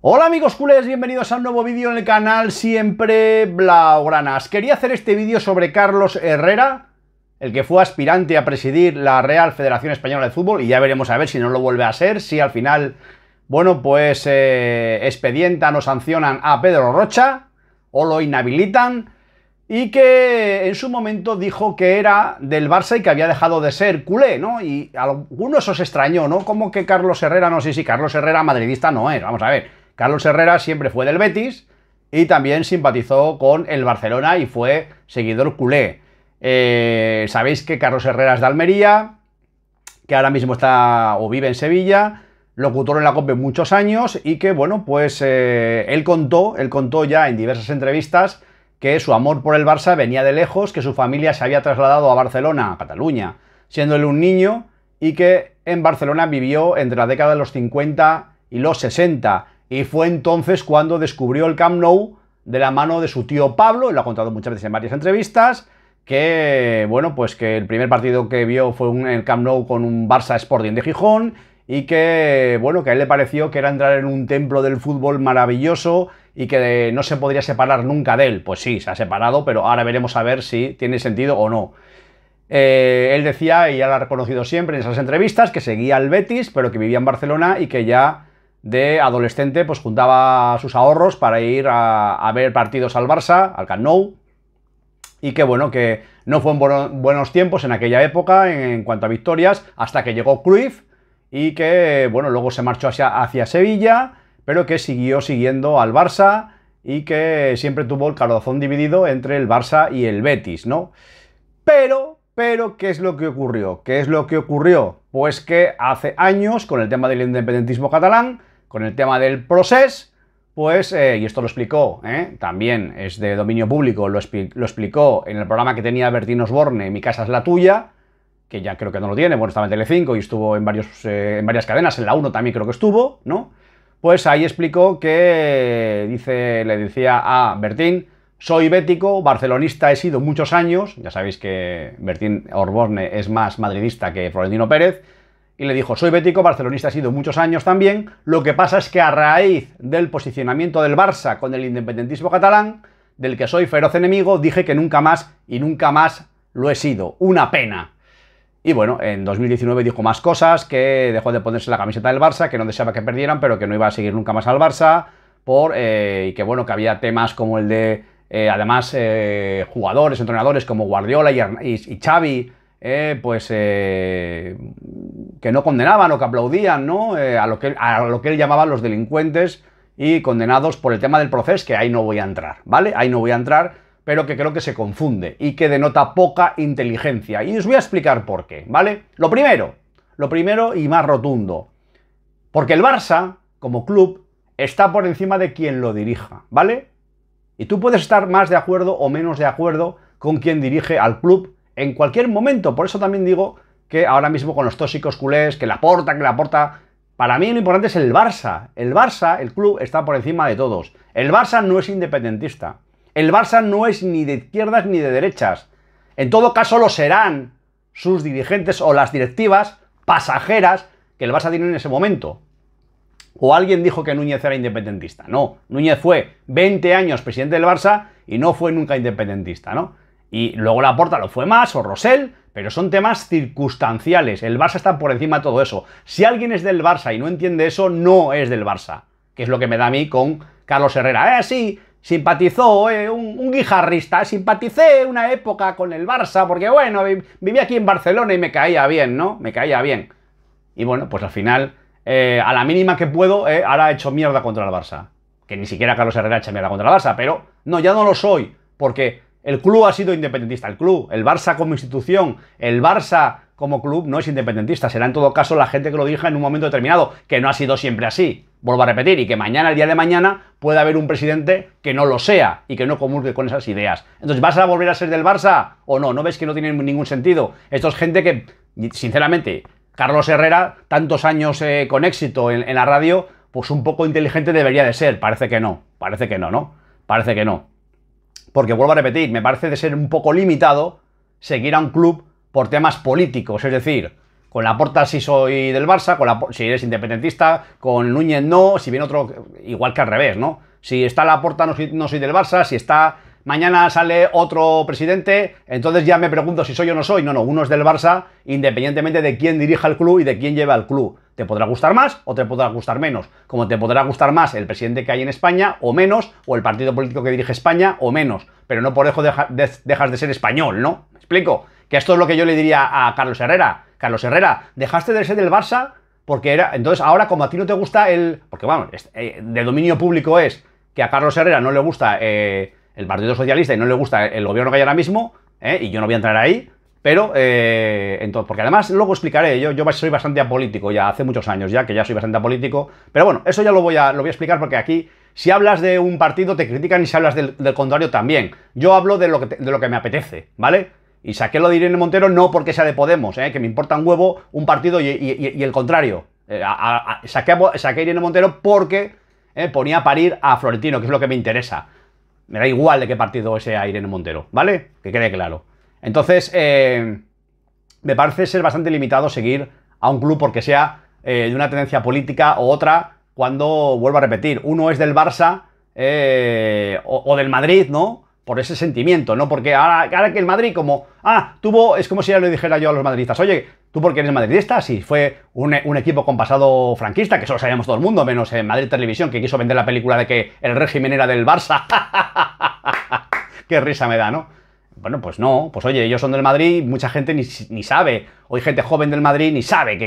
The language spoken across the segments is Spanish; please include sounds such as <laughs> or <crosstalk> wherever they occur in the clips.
Hola amigos culés, bienvenidos a un nuevo vídeo en el canal Siempre Blaugranas. Quería hacer este vídeo sobre Carlos Herrera, el que fue aspirante a presidir la Real Federación Española de Fútbol, y ya veremos a ver si no lo vuelve a ser, si al final, bueno, pues eh, expedientan o sancionan a Pedro Rocha, o lo inhabilitan, y que en su momento dijo que era del Barça y que había dejado de ser culé, ¿no? Y a algunos os extrañó, ¿no? Como que Carlos Herrera, no sé si Carlos Herrera madridista no es, vamos a ver Carlos Herrera siempre fue del Betis y también simpatizó con el Barcelona y fue seguidor culé. Eh, sabéis que Carlos Herrera es de Almería, que ahora mismo está o vive en Sevilla, locutor en la COPE muchos años y que, bueno, pues eh, él contó, él contó ya en diversas entrevistas que su amor por el Barça venía de lejos, que su familia se había trasladado a Barcelona, a Cataluña, siendo él un niño y que en Barcelona vivió entre la década de los 50 y los 60 y fue entonces cuando descubrió el Camp Nou de la mano de su tío Pablo, y lo ha contado muchas veces en varias entrevistas, que, bueno, pues que el primer partido que vio fue un, el Camp Nou con un Barça Sporting de Gijón, y que, bueno, que a él le pareció que era entrar en un templo del fútbol maravilloso y que eh, no se podría separar nunca de él. Pues sí, se ha separado, pero ahora veremos a ver si tiene sentido o no. Eh, él decía, y ya lo ha reconocido siempre en esas entrevistas, que seguía al Betis, pero que vivía en Barcelona y que ya de adolescente, pues juntaba sus ahorros para ir a, ver partidos al Barça, al Camp y que bueno, que no fueron en buenos tiempos en aquella época en, cuanto a victorias, hasta que llegó Cruyff, y que bueno, luego se marchó hacia, hacia Sevilla, pero que siguió siguiendo al Barça, y que siempre tuvo el corazón dividido entre el Barça y el Betis, ¿no? Pero, pero, ¿qué es lo que ocurrió? ¿Qué es lo que ocurrió? Pues que hace años, con el tema del independentismo catalán, con el tema del proceso, pues, eh, y esto lo explicó, eh, también es de dominio público, lo, explicó en el programa que tenía Bertín Osborne, Mi casa es la tuya, que ya creo que no lo tiene, bueno, estaba en Telecinco y estuvo en, varios, eh, en varias cadenas, en la 1 también creo que estuvo, ¿no? Pues ahí explicó que, dice, le decía a Bertín, soy bético, barcelonista he sido muchos años, ya sabéis que Bertín Osborne es más madridista que Florentino Pérez, y le dijo, soy bético, barcelonista ha sido muchos años también, lo que pasa es que a raíz del posicionamiento del Barça con el independentismo catalán, del que soy feroz enemigo, dije que nunca más y nunca más lo he sido. Una pena. Y bueno, en 2019 dijo más cosas, que dejó de ponerse la camiseta del Barça, que no deseaba que perdieran, pero que no iba a seguir nunca más al Barça, por, eh, y que bueno, que había temas como el de, eh, además, eh, jugadores, entrenadores como Guardiola y, y Xavi, eh, pues eh, que no condenaban o que aplaudían ¿no? a, lo que, a lo que él llamaba los delincuentes y condenados por el tema del proceso, que ahí no voy a entrar, ¿vale? Ahí no voy a entrar, pero que creo que se confunde y que denota poca inteligencia. Y os voy a explicar por qué, ¿vale? Lo primero, lo primero y más rotundo, porque el Barça, como club, está por encima de quien lo dirija, ¿vale? Y tú puedes estar más de acuerdo o menos de acuerdo con quien dirige al club en cualquier momento. Por eso también digo que ahora mismo con los tóxicos culés, que la porta, que la porta... Para mí lo importante es el Barça. El Barça, el club, está por encima de todos. El Barça no es independentista. El Barça no es ni de izquierdas ni de derechas. En todo caso lo serán sus dirigentes o las directivas pasajeras que el Barça tiene en ese momento. O alguien dijo que Núñez era independentista. No, Núñez fue 20 años presidente del Barça y no fue nunca independentista, ¿no? Y luego la porta lo fue más, o Rosell, pero son temas circunstanciales. El Barça está por encima de todo eso. Si alguien es del Barça y no entiende eso, no es del Barça. Que es lo que me da a mí con Carlos Herrera. Eh, sí, simpatizó, eh, un, guijarrista, simpaticé una época con el Barça, porque bueno, vivía aquí en Barcelona y me caía bien, ¿no? Me caía bien. Y bueno, pues al final, eh, a la mínima que puedo, eh, ahora he hecho mierda contra el Barça. Que ni siquiera Carlos Herrera hecho mierda contra el Barça, pero no, ya no lo soy, porque el club ha sido independentista, el club, el Barça como institución, el Barça como club no es independentista, será en todo caso la gente que lo dirija en un momento determinado, que no ha sido siempre así. Vuelvo a repetir, y que mañana, el día de mañana, pueda haber un presidente que no lo sea y que no comulgue con esas ideas. Entonces, ¿vas a volver a ser del Barça o no? ¿No ves que no tiene ningún sentido? Esto es gente que, sinceramente, Carlos Herrera, tantos años eh, con éxito en, en la radio, pues un poco inteligente debería de ser. Parece que no, parece que no, ¿no? Parece que no porque vuelvo a repetir, me parece de ser un poco limitado seguir a un club por temas políticos, es decir, con la porta si soy del Barça, con la, si eres independentista, con Núñez no, si bien otro, igual que al revés, ¿no? Si está la porta no soy del Barça, si está mañana sale otro presidente, entonces ya me pregunto si soy o no soy. No, no, uno es del Barça, independientemente de quién dirija el club y de quién lleva el club. Te podrá gustar más o te podrá gustar menos. Como te podrá gustar más el presidente que hay en España o menos, o el partido político que dirige España o menos. Pero no por eso dejas de ser español, ¿no? ¿Me explico? Que esto es lo que yo le diría a Carlos Herrera. Carlos Herrera, dejaste de ser del Barça porque era... Entonces ahora como a ti no te gusta el... Porque vamos, bueno, eh, de dominio público es que a Carlos Herrera no le gusta... Eh, el Partido Socialista y no le gusta el gobierno que hay ahora mismo, ¿eh? y yo no voy a entrar ahí, pero, eh, entonces, porque además luego explicaré, yo, yo soy bastante apolítico ya, hace muchos años ya que ya soy bastante apolítico, pero bueno, eso ya lo voy a, lo voy a explicar porque aquí, si hablas de un partido te critican y si hablas del, contrario también. Yo hablo de lo, que de lo que me apetece, ¿vale? Y saqué lo de Irene Montero no porque sea de Podemos, ¿eh? que me importa un huevo un partido y, el contrario. saqué, saqué, a Irene Montero porque ponía a parir a Florentino, que es lo que me interesa. Me da igual de qué partido sea Irene Montero, ¿vale? Que quede claro. Entonces, eh, me parece ser bastante limitado seguir a un club porque sea eh, de una tendencia política o otra, cuando, vuelvo a repetir, uno es del Barça eh, o, del Madrid, ¿no? Por ese sentimiento, ¿no? Porque ahora que el Madrid, como ah, tuvo, es como si ya le dijera yo a los madridistas, oye, tú por qué eres madridista, si fue un, equipo con pasado franquista, que solo sabíamos todo el mundo, menos en Madrid Televisión, que quiso vender la película de que el régimen era del Barça. <laughs> Qué risa me da, ¿no? Bueno, pues no, pues oye, ellos son del Madrid, mucha gente ni, sabe, hoy gente joven del Madrid ni sabe que,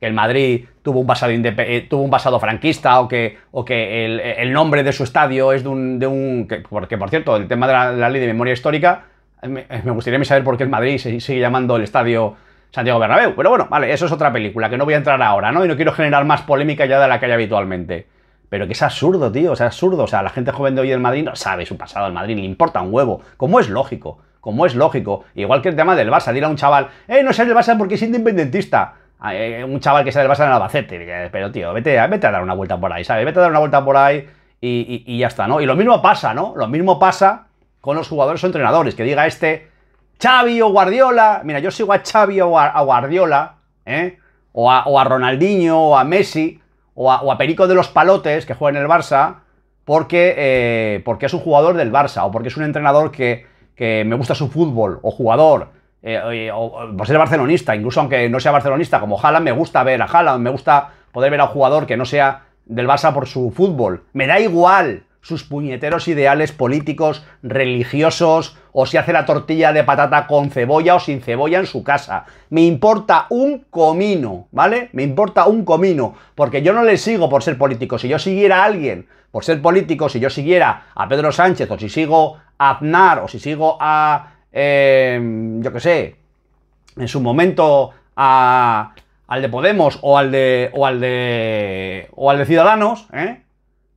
el, Madrid tuvo un pasado, eh, tuvo un pasado franquista o que, o que el, nombre de su estadio es de un... De un porque, por cierto, el tema de la ley de memoria histórica eh, me, gustaría saber por qué el Madrid sigue llamando el estadio Santiago Bernabéu. Pero bueno, vale, eso es otra película que no voy a entrar ahora, ¿no? Y no quiero generar más polémica ya de la que hay habitualmente. Pero que es absurdo, tío, o sea, absurdo. O sea, la gente joven de hoy en Madrid no sabe su pasado al Madrid, le importa un huevo. Como es lógico, como es lógico. Igual que el tema del Barça, dirá a un chaval, eh, no seas del Barça porque es independentista. Ah, eh, un chaval que sea del Barça en Albacete. Pero, tío, vete, vete a dar una vuelta por ahí, ¿sabes? Vete a dar una vuelta por ahí y ya está, ¿no? Y lo mismo pasa, ¿no? Lo mismo pasa con los jugadores o entrenadores, que diga este Xavi o Guardiola, mira, yo sigo a Xavi o a, Guardiola, ¿eh? o, a, Ronaldinho o a Messi, o a, Perico de los Palotes, que juega en el Barça, porque, eh, porque es un jugador del Barça, o porque es un entrenador que, que me gusta su fútbol, o jugador, eh, o, por ser barcelonista, incluso aunque no sea barcelonista, como Haaland, me gusta ver a Haaland, me gusta poder ver a un jugador que no sea del Barça por su fútbol. Me da igual sus puñeteros ideales políticos, religiosos, o si hace la tortilla de patata con cebolla o sin cebolla en su casa. Me importa un comino, ¿vale? Me importa un comino, porque yo no le sigo por ser político. Si yo siguiera a alguien por ser político, si yo siguiera a Pedro Sánchez, o si sigo a Aznar, o si sigo a, em, yo qué sé, en su momento a, al de Podemos o al de, o al de, o al de Ciudadanos, ¿eh?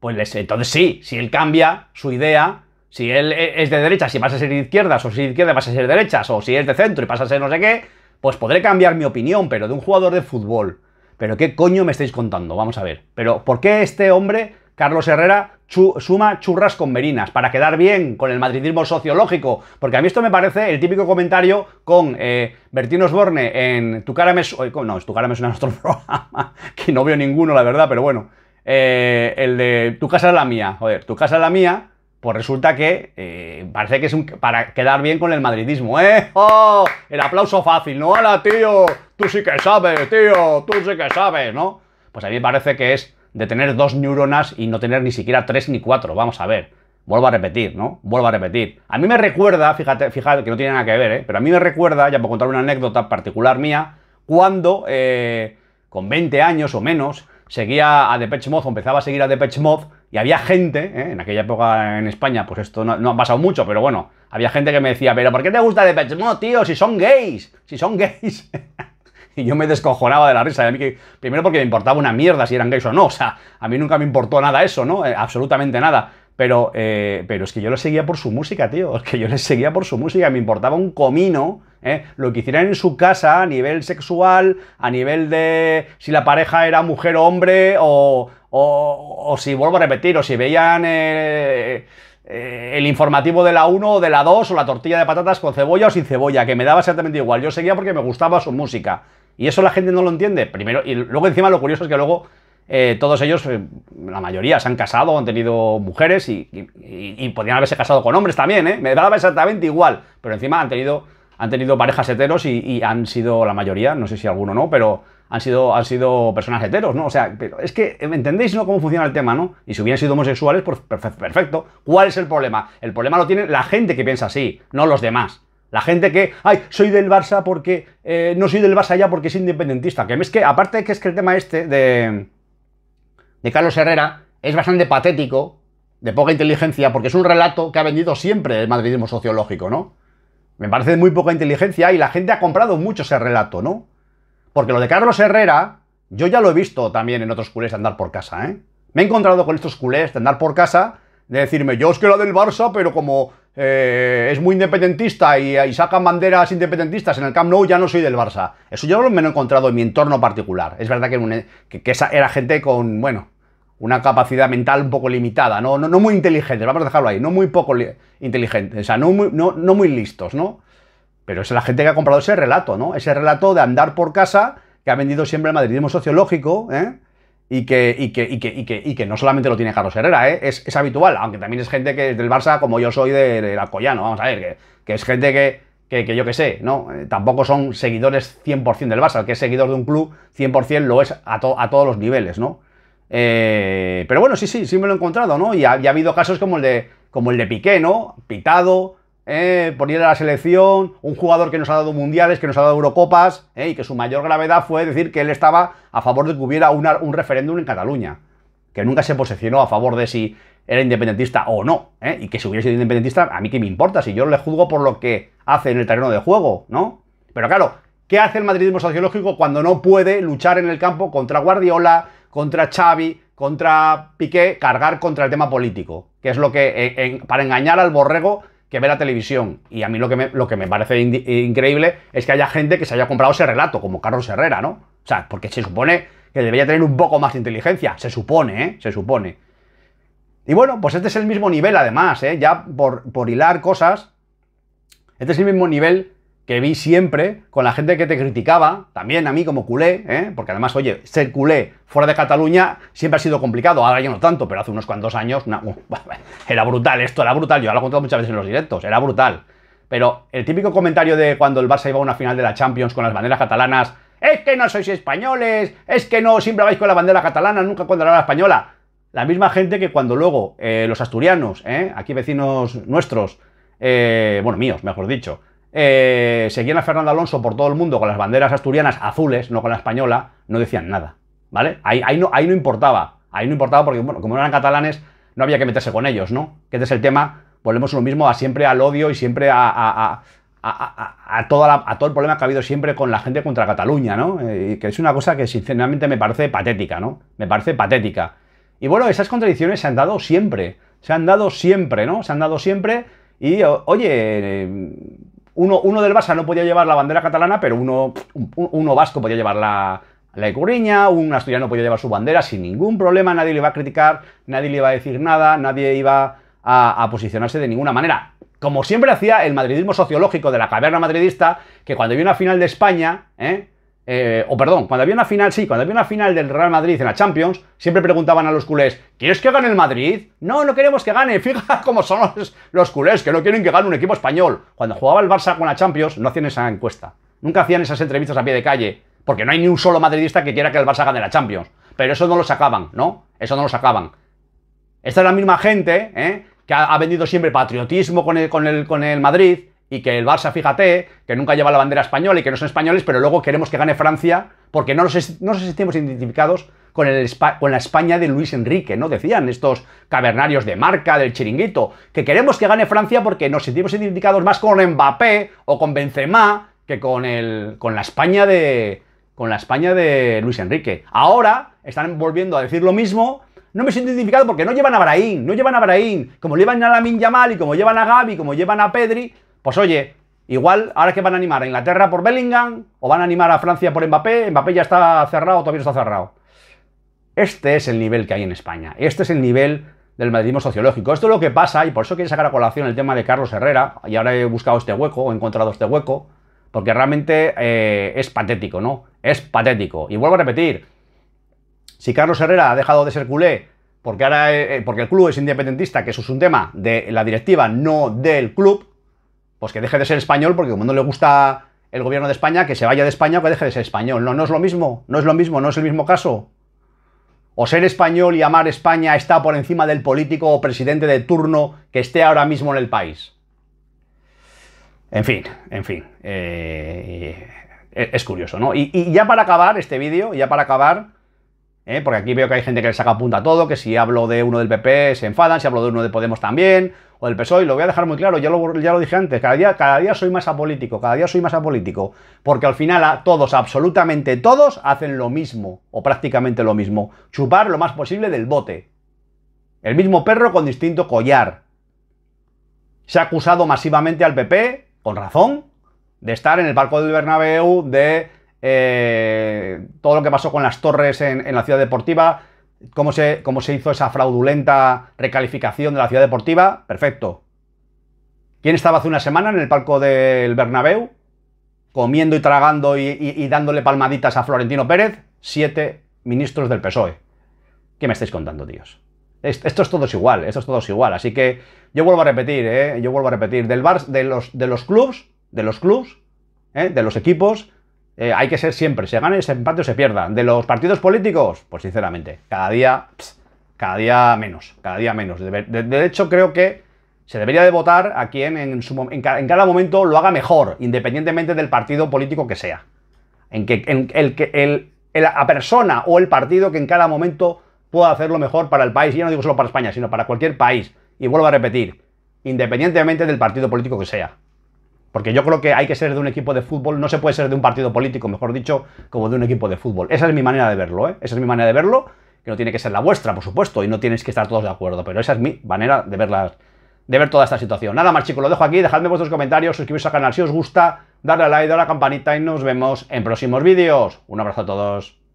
pues entonces sí, si él cambia su idea, si él e, es de derecha, si pasa a ser de izquierdas, o si de izquierda pasa a ser de derechas, o si es de centro y pasa a ser no sé qué, pues podré cambiar mi opinión, pero de un jugador de fútbol. Pero qué coño me estáis contando, vamos a ver. Pero ¿por qué este hombre, Carlos Herrera, suma churras con merinas para quedar bien con el madridismo sociológico? Porque a mí esto me parece el típico comentario con Bertino eh, Bertín Osborne en Tu cara me... Eh, no, es Tu cara me suena a nuestro <laughs> programa, que no veo ninguno, la verdad, pero bueno. Eh, el de tu casa es la mía, joder, tu casa es la mía, pues resulta que eh, parece que es un, para quedar bien con el madridismo, ¿eh? ¡Oh! El aplauso fácil, ¿no? ¡Hala, tío! Tú sí que sabes, tío, tú sí que sabes, ¿no? Pues a mí me parece que es de tener dos neuronas y no tener ni siquiera tres ni cuatro, vamos a ver. Vuelvo a repetir, ¿no? Vuelvo a repetir. A mí me recuerda, fíjate, fíjate que no tiene nada que ver, ¿eh? Pero a mí me recuerda, ya puedo contar una anécdota particular mía, cuando eh, con 20 años o menos, seguía a Depeche Mode, o empezaba a seguir a Depeche Mode, y había gente, ¿eh? en aquella época en España, pues esto no, ha pasado mucho, pero bueno, había gente que me decía, pero ¿por qué te gusta Depeche Mode, tío? Si son gays, si son gays. <laughs> y yo me descojonaba de la risa. a mí que, primero porque me importaba una mierda si eran gays o no, o sea, a mí nunca me importó nada eso, ¿no? Eh, absolutamente nada. Pero, eh, pero es que yo les seguía por su música, tío. Es que yo les seguía por su música. Me importaba un comino ¿eh? Lo que hicieran en su casa a nivel sexual, a nivel de si la pareja era mujer o hombre, o, o, si vuelvo a repetir, o si veían eh, eh, el informativo de la 1 o de la 2, o la tortilla de patatas con cebolla o sin cebolla, que me daba exactamente igual. Yo seguía porque me gustaba su música. Y eso la gente no lo entiende. Primero, y luego encima lo curioso es que luego todos ellos, la mayoría, se han casado, han tenido mujeres y, y, podrían haberse casado con hombres también, Me daba exactamente igual, pero encima han tenido han tenido parejas heteros y, han sido la mayoría, no sé si alguno no, pero han sido, han sido personas heteros, ¿no? O sea, pero es que, ¿entendéis cómo funciona el tema, no? Y si hubieran sido homosexuales, pues perfecto. ¿Cuál es el problema? El problema lo tiene la gente que piensa así, no los demás. La gente que, ay, soy del Barça porque, eh, no soy del Barça ya porque es independentista. Que es que, aparte que es que el tema este de, de Carlos Herrera es bastante patético, de poca inteligencia, porque es un relato que ha vendido siempre el madridismo sociológico, ¿no? Me parece muy poca inteligencia y la gente ha comprado mucho ese relato, ¿no? Porque lo de Carlos Herrera, yo ya lo he visto también en otros culés de andar por casa, ¿eh? Me he encontrado con estos culés de andar por casa, de decirme, yo es que la del Barça, pero como eh, es muy independentista y, sacan banderas independentistas en el Camp Nou, ya no soy del Barça. Eso yo me lo he encontrado en mi entorno particular. Es verdad que, e, era gente con, bueno, una capacidad mental un poco limitada, no, no, muy inteligente, vamos a dejarlo ahí, no muy poco inteligente, o sea, no muy, listos, ¿no? Pero es la gente que ha comprado ese relato, ¿no? Ese relato de andar por casa que ha vendido siempre el madridismo sociológico, ¿eh? Y que, y, que, no solamente lo tiene Carlos Herrera, ¿eh? es, habitual, aunque también es gente que es del Barça, como yo soy del la Alcoyano, vamos a ver, que, es gente que, yo qué sé, ¿no? Eh, tampoco son seguidores 100% del Barça, el que es seguidor de un club 100% lo es a, a todos los niveles, ¿no? Eh, pero bueno, sí, sí, sí me lo he encontrado, ¿no? Y ha, habido casos como el de, como el de Piqué, ¿no? Pitado, eh, por a la selección, un jugador que nos ha dado mundiales, que nos ha dado Eurocopas, eh, y que su mayor gravedad fue decir que él estaba a favor de que hubiera un referéndum en Cataluña, que nunca se posicionó a favor de si era independentista o no, eh, y que si hubiera sido independentista, a mí que me importa, si yo le juzgo por lo que hace en el terreno de juego, ¿no? Pero claro, ¿qué hace el madridismo sociológico cuando no puede luchar en el campo contra Guardiola, contra Xavi, contra Piqué, cargar contra el tema político, que es lo que, eh, para engañar al borrego que ve la televisión. Y a mí lo que me, lo que me parece increíble es que haya gente que se haya comprado ese relato, como Carlos Herrera, ¿no? O sea, porque se supone que debería tener un poco más de inteligencia, se supone, ¿eh? Se supone. Y bueno, pues este es el mismo nivel además, ¿eh? Ya por, por hilar cosas, este es el mismo nivel que vi siempre con la gente que te criticaba, también a mí como culé, ¿eh? porque además, oye, ser culé fuera de Cataluña siempre ha sido complicado, ahora ya no tanto, pero hace unos cuantos años uh, <laughs> era brutal esto, era brutal, yo lo he contado muchas veces en los directos, era brutal. Pero el típico comentario de cuando el Barça iba a una final de la Champions con las banderas catalanas, es que no sois españoles, es que no, siempre vais con la bandera catalana, nunca con la española. La misma gente que cuando luego eh, los asturianos, ¿eh? aquí vecinos nuestros, bueno, míos, mejor dicho, eh, seguían a Fernando Alonso por todo el mundo con las banderas asturianas azules, no con la española, no decían nada, ¿vale? Ahí, no, no importaba, ahí no importaba porque, bueno, como eran catalanes, no había que meterse con ellos, ¿no? Que este es el tema, volvemos lo mismo a siempre al odio y siempre a, todo el problema que ha habido siempre con la gente contra Cataluña, ¿no? Eh, que es una cosa que sinceramente me parece patética, ¿no? Me parece patética. Y bueno, esas contradicciones se han dado siempre, se han dado siempre, ¿no? Se han dado siempre y, oye, eh, uno, del Barça no podía llevar la bandera catalana, pero uno, uno vasco podía llevar la, la un asturiano podía llevar su bandera sin ningún problema, nadie le iba a criticar, nadie le iba a decir nada, nadie iba a, posicionarse de ninguna manera. Como siempre hacía el madridismo sociológico de la caverna madridista, que cuando había una final de España, ¿eh? Eh, o perdón, cuando había una final, sí, cuando había una final del Real Madrid en la Champions, siempre preguntaban a los culés, ¿quieres que gane el Madrid? No, no queremos que gane, <laughs> fíjate cómo son los, culés, que no quieren que gane un equipo español. Cuando jugaba el Barça con la Champions, no hacían esa encuesta, nunca hacían esas entrevistas a pie de calle, porque no hay ni un solo madridista que quiera que el Barça gane la Champions. Pero eso no lo sacaban, ¿no? Eso no lo sacaban. Esta es la misma gente ¿eh? que ha, vendido siempre patriotismo con con el, con el Madrid, y que el Barça, fíjate, que nunca lleva la bandera española y que no son españoles, pero luego queremos que gane Francia porque no nos, sentimos identificados con, el, con, la España de Luis Enrique, ¿no? Decían estos cavernarios de marca, del chiringuito, que queremos que gane Francia porque nos sentimos identificados más con Mbappé o con Benzema que con, el, con la España de... Con la España de Luis Enrique. Ahora están volviendo a decir lo mismo, no me siento identificado porque no llevan a Brahim, no llevan a Brahim, como llevan a Lamin Yamal y como llevan a Gabi, como llevan a Pedri, pues oye, igual ahora que van a animar a Inglaterra por Bellingham o van a animar a Francia por Mbappé, Mbappé ya está cerrado, todavía está cerrado. Este es el nivel que hay en España, este es el nivel del madridismo sociológico. Esto es lo que pasa y por eso quiero sacar a colación el tema de Carlos Herrera y ahora he buscado este hueco he encontrado este hueco porque realmente eh, es patético, ¿no? Es patético. Y vuelvo a repetir, si Carlos Herrera ha dejado de ser culé porque, ahora, eh, eh, porque el club es independentista, que eso es un tema de la directiva, no del club, pues que deje de ser español, porque como no le gusta el gobierno de España, que se vaya de España o que deje de ser español. No, no es lo mismo, no es lo mismo, no es el mismo caso. O ser español y amar España está por encima del político o presidente de turno que esté ahora mismo en el país. En fin, en fin. Eh, es curioso, ¿no? Y, ya para acabar este vídeo, ya para acabar, eh, porque aquí veo que hay gente que le saca punta a todo, que si hablo de uno del PP se enfadan, si hablo de uno de Podemos también, o del PSOE, lo voy a dejar muy claro, ya lo, dije antes, cada día, cada día soy más apolítico, cada día soy más apolítico, porque al final todos, absolutamente todos, hacen lo mismo, o prácticamente lo mismo, chupar lo más posible del bote. El mismo perro con distinto collar. Se ha acusado masivamente al PP, con razón, de estar en el barco del Bernabéu, de eh, todo lo que pasó con las torres en la ciudad deportiva, cómo se, hizo esa fraudulenta recalificación de la ciudad deportiva, perfecto. ¿Quién estaba hace una semana en el palco del Bernabéu? Comiendo y tragando y, dándole palmaditas a Florentino Pérez, siete ministros del PSOE. ¿Qué me estáis contando, tíos? Esto es todo igual, esto es todo igual. Así que yo vuelvo a repetir, ¿eh? yo vuelvo a repetir, del bar, de los, de los clubs, de ¿eh? de los equipos, eh, hay que ser siempre, se gane, se empate o se pierda. De los partidos políticos, pues sinceramente, cada día, cada día menos, cada día menos. De, hecho, creo que se debería de votar a quien en, cada momento lo haga mejor, independientemente del partido político que sea. En que, el, que la persona o el partido que en cada momento pueda hacerlo mejor para el país, y ya no digo solo para España, sino para cualquier país. Y vuelvo a repetir, independientemente del partido político que sea. Porque yo creo que hay que ser de un equipo de fútbol, no se puede ser de un partido político, mejor dicho, como de un equipo de fútbol. Esa es mi manera de verlo, ¿eh? Esa es mi manera de verlo, que no tiene que ser la vuestra, por supuesto, y no tienes que estar todos de acuerdo, pero esa es mi manera de ver, de ver toda esta situación. Nada más, chicos, lo dejo aquí, dejadme vuestros comentarios, suscribiros al canal si os gusta, darle a like, darle a la campanita y nos vemos en próximos vídeos. Un abrazo a todos.